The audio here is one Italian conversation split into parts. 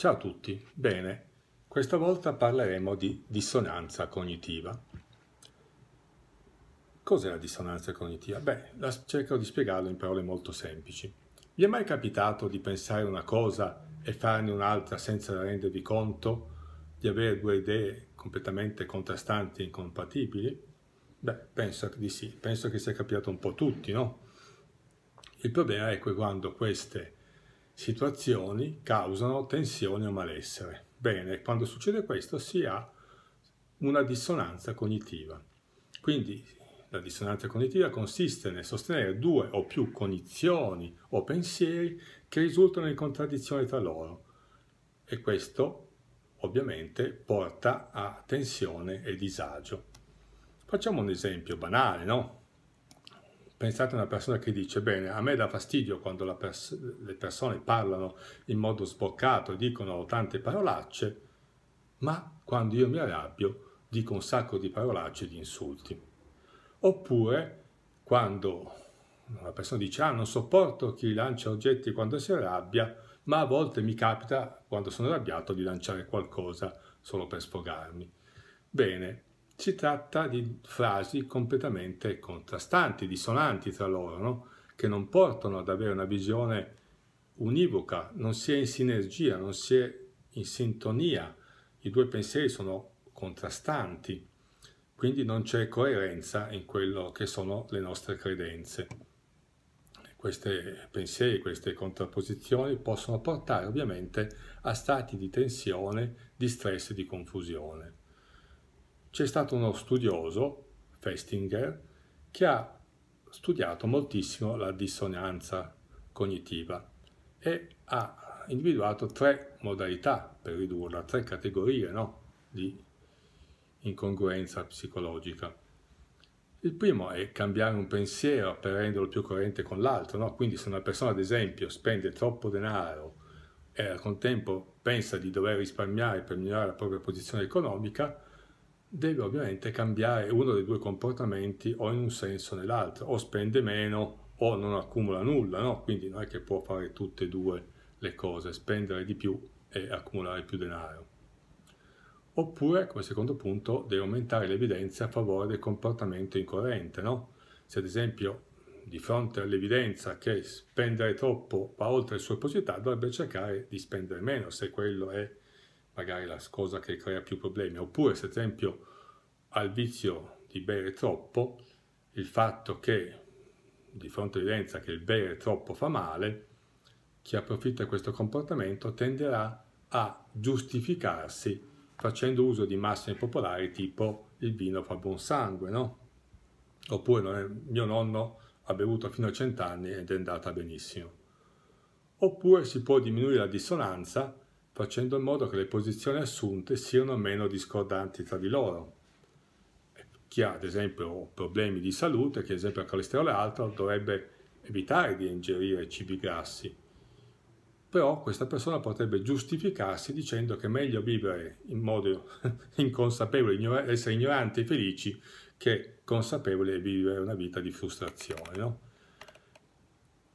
Ciao a tutti, bene, questa volta parleremo di dissonanza cognitiva. Cos'è la dissonanza cognitiva? Beh, cerco di spiegarlo in parole molto semplici. Vi è mai capitato di pensare una cosa e farne un'altra senza rendervi conto di avere due idee completamente contrastanti e incompatibili? Beh, penso di sì, penso che sia capitato un po' tutti, no? Il problema è che quando queste situazioni causano tensione o malessere. Bene, quando succede questo si ha una dissonanza cognitiva. Quindi la dissonanza cognitiva consiste nel sostenere due o più cognizioni o pensieri che risultano in contraddizione tra loro e questo ovviamente porta a tensione e disagio. Facciamo un esempio banale, no? Pensate a una persona che dice, bene, a me dà fastidio quando pers le persone parlano in modo sboccato, dicono tante parolacce, ma quando io mi arrabbio dico un sacco di parolacce e di insulti. Oppure quando una persona dice, ah, non sopporto chi lancia oggetti quando si arrabbia, ma a volte mi capita, quando sono arrabbiato, di lanciare qualcosa solo per sfogarmi. Bene, si tratta di frasi completamente contrastanti, dissonanti tra loro, no? che non portano ad avere una visione univoca, non si è in sinergia, non si è in sintonia, i due pensieri sono contrastanti, quindi non c'è coerenza in quello che sono le nostre credenze. Questi pensieri, queste contrapposizioni possono portare ovviamente a stati di tensione, di stress e di confusione c'è stato uno studioso, Festinger, che ha studiato moltissimo la dissonanza cognitiva e ha individuato tre modalità per ridurla, tre categorie no? di incongruenza psicologica. Il primo è cambiare un pensiero per renderlo più coerente con l'altro, no? quindi se una persona ad esempio spende troppo denaro e al contempo pensa di dover risparmiare per migliorare la propria posizione economica, deve ovviamente cambiare uno dei due comportamenti o in un senso o nell'altro, o spende meno o non accumula nulla, no? quindi non è che può fare tutte e due le cose, spendere di più e accumulare più denaro. Oppure, come secondo punto, deve aumentare l'evidenza a favore del comportamento incoerente, no? Se ad esempio di fronte all'evidenza che spendere troppo va oltre le sue possibilità, dovrebbe cercare di spendere meno, se quello è magari la cosa che crea più problemi, oppure se ad esempio al vizio di bere troppo, il fatto che di fronte all'evidenza che il bere troppo fa male, chi approfitta di questo comportamento tenderà a giustificarsi facendo uso di massime popolari tipo il vino fa buon sangue, no? Oppure mio nonno ha bevuto fino a cent'anni ed è andata benissimo. Oppure si può diminuire la dissonanza facendo in modo che le posizioni assunte siano meno discordanti tra di loro. Chi ha ad esempio problemi di salute, che ad esempio ha colesterolo alto, dovrebbe evitare di ingerire cibi grassi. Però questa persona potrebbe giustificarsi dicendo che è meglio vivere in modo inconsapevole, essere ignoranti e felici, che consapevole e vivere una vita di frustrazione. No?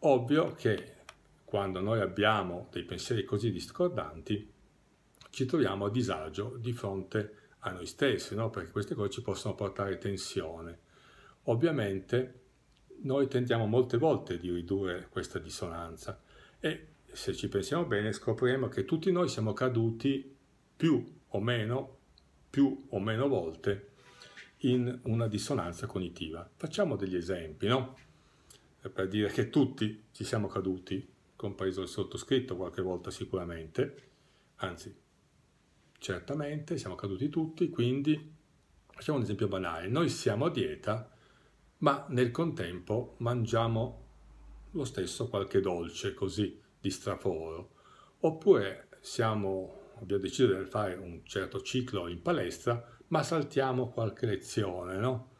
Ovvio che quando noi abbiamo dei pensieri così discordanti, ci troviamo a disagio di fronte a noi stessi, no? perché queste cose ci possono portare tensione. Ovviamente noi tentiamo molte volte di ridurre questa dissonanza e se ci pensiamo bene scopriremo che tutti noi siamo caduti più o meno, più o meno volte in una dissonanza cognitiva. Facciamo degli esempi, no? Per dire che tutti ci siamo caduti compreso il sottoscritto qualche volta sicuramente, anzi certamente siamo caduti tutti, quindi facciamo un esempio banale, noi siamo a dieta ma nel contempo mangiamo lo stesso qualche dolce così di straforo, oppure siamo, abbiamo deciso di fare un certo ciclo in palestra ma saltiamo qualche lezione, no?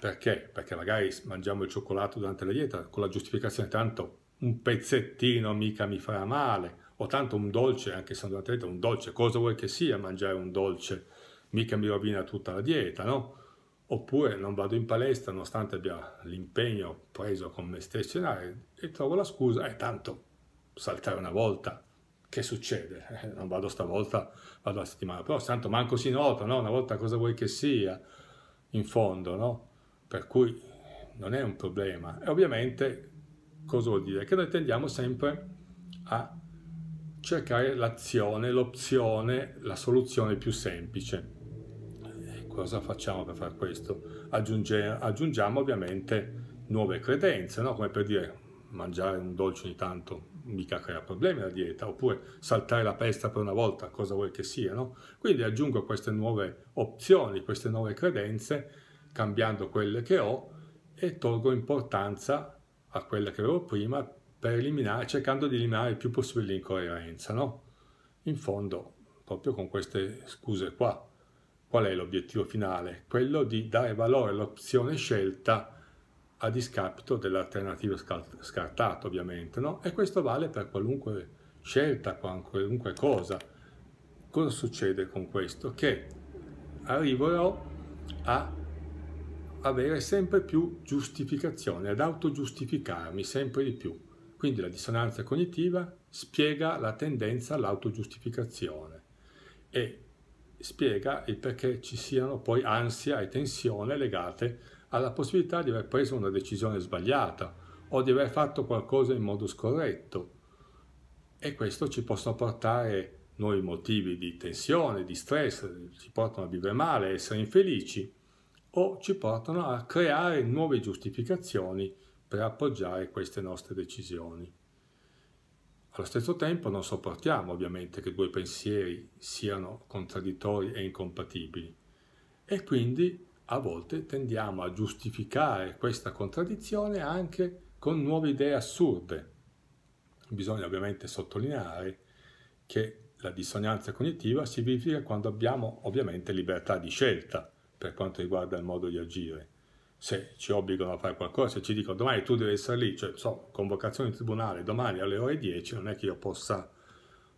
Perché? Perché magari mangiamo il cioccolato durante la dieta con la giustificazione tanto un pezzettino mica mi farà male, o tanto un dolce, anche se non atleta, un dolce, cosa vuoi che sia mangiare un dolce? Mica mi rovina tutta la dieta, no? Oppure non vado in palestra nonostante abbia l'impegno preso con me stesso e trovo la scusa, e tanto saltare una volta, che succede? Eh, non vado stavolta, vado la settimana prossima, tanto manco si nota, no? Una volta cosa vuoi che sia, in fondo, no? Per cui non è un problema. E ovviamente cosa vuol dire? Che noi tendiamo sempre a cercare l'azione, l'opzione, la soluzione più semplice. E cosa facciamo per fare questo? Aggiunge, aggiungiamo ovviamente nuove credenze, no? come per dire mangiare un dolce ogni tanto mica crea problemi la dieta, oppure saltare la pesta per una volta, cosa vuoi che sia, no? Quindi aggiungo queste nuove opzioni, queste nuove credenze, cambiando quelle che ho e tolgo importanza a quella che avevo prima per eliminare, cercando di eliminare il più possibile l'incoerenza, no? In fondo, proprio con queste scuse qua, qual è l'obiettivo finale? Quello di dare valore all'opzione scelta a discapito dell'alternativa scartata, ovviamente, no? E questo vale per qualunque scelta, qualunque cosa. Cosa succede con questo? Che arriverò a avere sempre più giustificazione, ad autogiustificarmi sempre di più. Quindi la dissonanza cognitiva spiega la tendenza all'autogiustificazione e spiega il perché ci siano poi ansia e tensione legate alla possibilità di aver preso una decisione sbagliata o di aver fatto qualcosa in modo scorretto. E questo ci possono portare nuovi motivi di tensione, di stress, ci portano a vivere male, a essere infelici o ci portano a creare nuove giustificazioni per appoggiare queste nostre decisioni. Allo stesso tempo non sopportiamo ovviamente che due pensieri siano contraddittori e incompatibili e quindi a volte tendiamo a giustificare questa contraddizione anche con nuove idee assurde. Bisogna ovviamente sottolineare che la dissonanza cognitiva si verifica quando abbiamo ovviamente libertà di scelta per quanto riguarda il modo di agire. Se ci obbligano a fare qualcosa, se ci dicono domani tu devi essere lì, cioè so, convocazione in tribunale domani alle ore 10, non è che io possa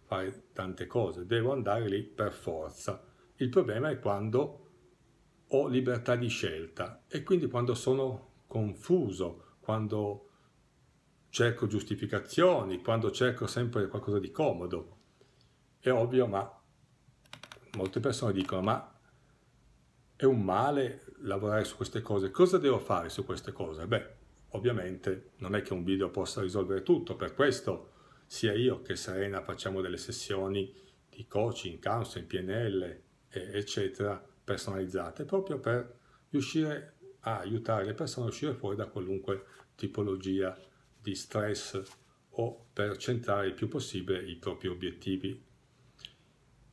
fare tante cose, devo andare lì per forza. Il problema è quando ho libertà di scelta e quindi quando sono confuso, quando cerco giustificazioni, quando cerco sempre qualcosa di comodo. È ovvio, ma molte persone dicono, ma è un male lavorare su queste cose. Cosa devo fare su queste cose? Beh, ovviamente non è che un video possa risolvere tutto, per questo sia io che Serena facciamo delle sessioni di coaching, counseling, PNL, eccetera, personalizzate, proprio per riuscire a aiutare le persone a uscire fuori da qualunque tipologia di stress o per centrare il più possibile i propri obiettivi.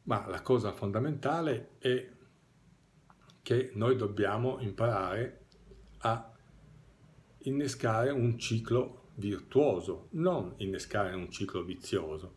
Ma la cosa fondamentale è che noi dobbiamo imparare a innescare un ciclo virtuoso, non innescare un ciclo vizioso,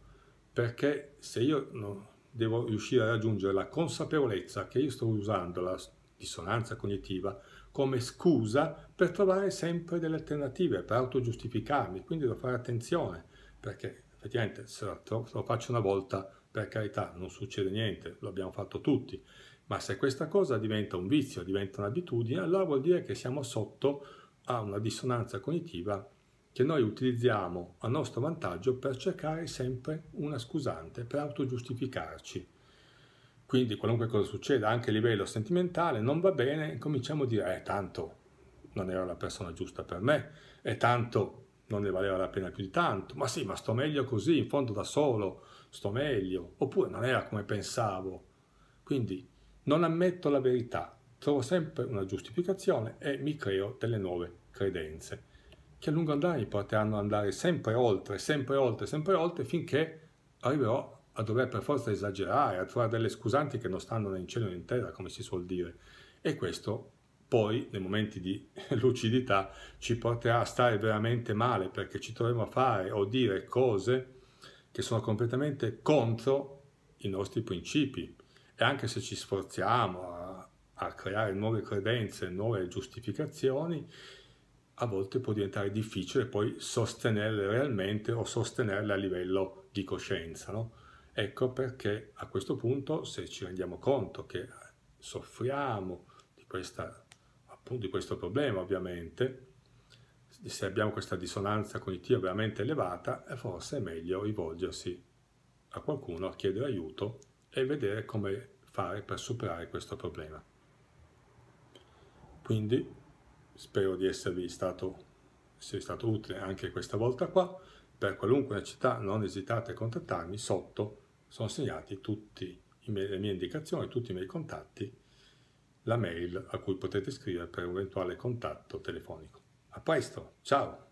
perché se io devo riuscire a raggiungere la consapevolezza che io sto usando la dissonanza cognitiva come scusa per trovare sempre delle alternative, per autogiustificarmi, quindi devo fare attenzione, perché effettivamente se lo faccio una volta, per carità, non succede niente, l'abbiamo fatto tutti, ma se questa cosa diventa un vizio, diventa un'abitudine, allora vuol dire che siamo sotto a una dissonanza cognitiva che noi utilizziamo a nostro vantaggio per cercare sempre una scusante, per autogiustificarci. Quindi qualunque cosa succeda, anche a livello sentimentale, non va bene, cominciamo a dire, eh tanto non era la persona giusta per me, e tanto non ne valeva la pena più di tanto, ma sì, ma sto meglio così, in fondo da solo, sto meglio, oppure non era come pensavo. Quindi non ammetto la verità, trovo sempre una giustificazione e mi creo delle nuove credenze, che a lungo andare mi porteranno ad andare sempre oltre, sempre oltre, sempre oltre, finché arriverò a dover per forza esagerare, a trovare delle scusanti che non stanno né in cielo né in terra, come si suol dire. E questo poi, nei momenti di lucidità, ci porterà a stare veramente male, perché ci troveremo a fare o dire cose che sono completamente contro i nostri principi, e anche se ci sforziamo a, a creare nuove credenze, nuove giustificazioni, a volte può diventare difficile poi sostenerle realmente o sostenerle a livello di coscienza. No? Ecco perché a questo punto, se ci rendiamo conto che soffriamo di, questa, appunto, di questo problema, ovviamente, se abbiamo questa dissonanza cognitiva veramente elevata, forse è meglio rivolgersi a qualcuno a chiedere aiuto e vedere come fare per superare questo problema. Quindi spero di esservi stato, essere stato utile anche questa volta qua. Per qualunque città non esitate a contattarmi, sotto sono segnati tutte le mie indicazioni, tutti i miei contatti, la mail a cui potete scrivere per un eventuale contatto telefonico. A presto, ciao!